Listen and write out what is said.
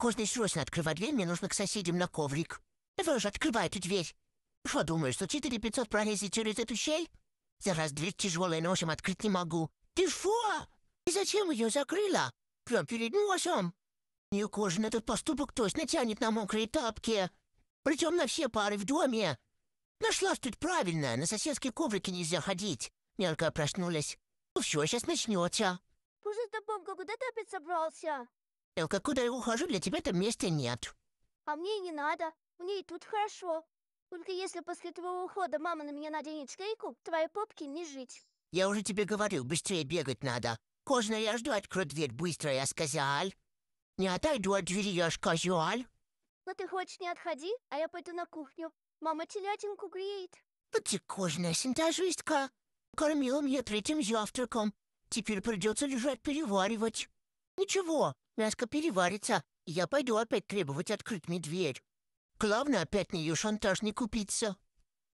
Кожний срочно открывать дверь, мне нужно к соседям на коврик. Вы же открываете дверь. Что думаешь, что 4500 пролезет через эту щель? раз дверь тяжелая, ножем открыть не могу. Ты что? И зачем ее закрыла? Прям перед носом. Не кожен этот поступок точно тянет на мокрые тапки. Причем на все пары в доме. Нашла тут правильно, на соседские коврики нельзя ходить. Мелкая проснулась. Ну все, сейчас начнется. Пузырь-то бомка куда топить собрался? Элка, куда я ухожу, для тебя там места нет. А мне и не надо. Мне и тут хорошо. Только если после твоего ухода мама на меня наденет шкейку, твоей попки не жить. Я уже тебе говорил, быстрее бегать надо. Кожно я жду, открой дверь быстро, я сказал. Не отойду от двери, я сказал. Но ну, ты хочешь, не отходи, а я пойду на кухню. Мама телятинку греет. Вот ты кожная синтажистка. Кормила меня третьим завтраком. Теперь придется лежать переваривать. Ничего, мяско переварится, я пойду опять требовать открыть мне дверь. Главное опять на ее шантаж не купиться.